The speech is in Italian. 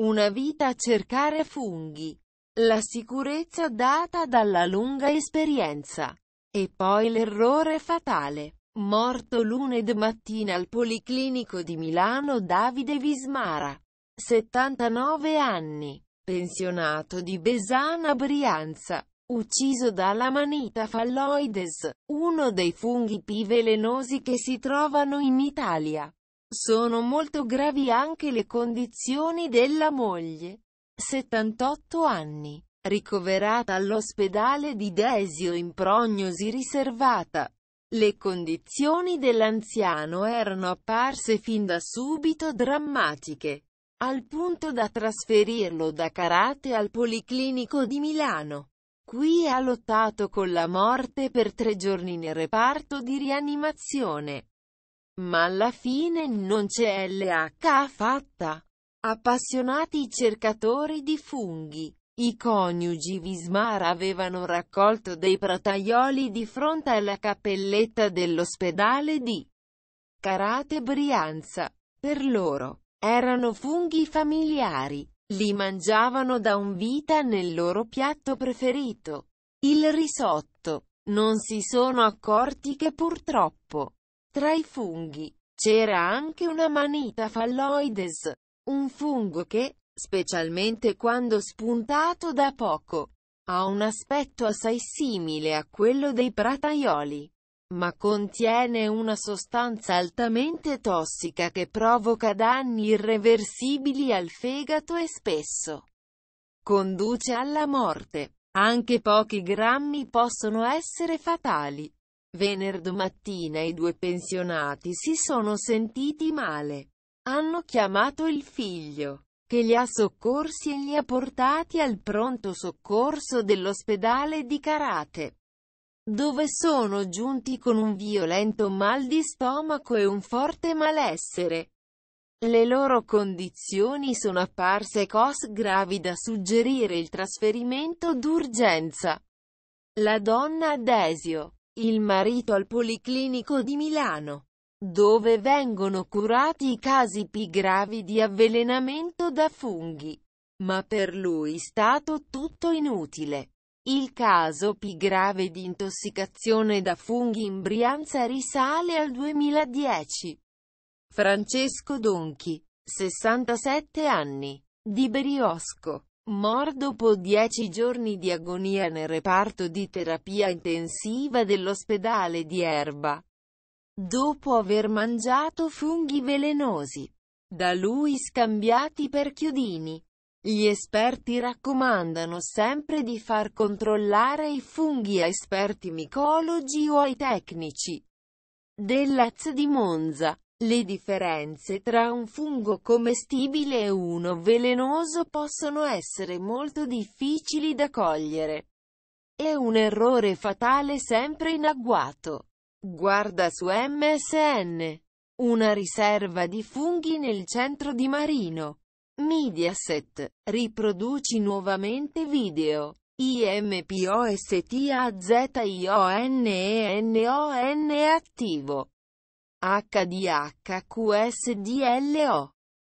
Una vita a cercare funghi. La sicurezza data dalla lunga esperienza. E poi l'errore fatale. Morto lunedì mattina al Policlinico di Milano Davide Vismara. 79 anni. Pensionato di Besana Brianza. Ucciso dalla manita falloides, uno dei funghi più velenosi che si trovano in Italia. Sono molto gravi anche le condizioni della moglie, 78 anni, ricoverata all'ospedale di Desio in prognosi riservata. Le condizioni dell'anziano erano apparse fin da subito drammatiche, al punto da trasferirlo da Carate al Policlinico di Milano. Qui ha lottato con la morte per tre giorni nel reparto di rianimazione. Ma alla fine non c'è LH fatta. Appassionati cercatori di funghi. I coniugi Vismar avevano raccolto dei prataioli di fronte alla cappelletta dell'ospedale di Carate Brianza. Per loro, erano funghi familiari, li mangiavano da un vita nel loro piatto preferito, il risotto. Non si sono accorti che purtroppo tra i funghi, c'era anche una manita falloides, un fungo che, specialmente quando spuntato da poco, ha un aspetto assai simile a quello dei prataioli, ma contiene una sostanza altamente tossica che provoca danni irreversibili al fegato e spesso conduce alla morte. Anche pochi grammi possono essere fatali. Venerdì mattina i due pensionati si sono sentiti male. Hanno chiamato il figlio, che li ha soccorsi e li ha portati al pronto soccorso dell'ospedale di Karate, dove sono giunti con un violento mal di stomaco e un forte malessere. Le loro condizioni sono apparse cos gravi da suggerire il trasferimento d'urgenza. La donna Desio il marito al Policlinico di Milano, dove vengono curati i casi più gravi di avvelenamento da funghi. Ma per lui è stato tutto inutile. Il caso più grave di intossicazione da funghi in Brianza risale al 2010. Francesco Donchi, 67 anni, di Beriosco Mor dopo dieci giorni di agonia nel reparto di terapia intensiva dell'ospedale di Erba. Dopo aver mangiato funghi velenosi. Da lui scambiati per chiodini. Gli esperti raccomandano sempre di far controllare i funghi a esperti micologi o ai tecnici dell'AZ di Monza. Le differenze tra un fungo commestibile e uno velenoso possono essere molto difficili da cogliere. È un errore fatale sempre in agguato. Guarda su MSN. Una riserva di funghi nel centro di Marino. Mediaset. Riproduci nuovamente video. IMPOSTAZIONENON attivo. HDHQSDLO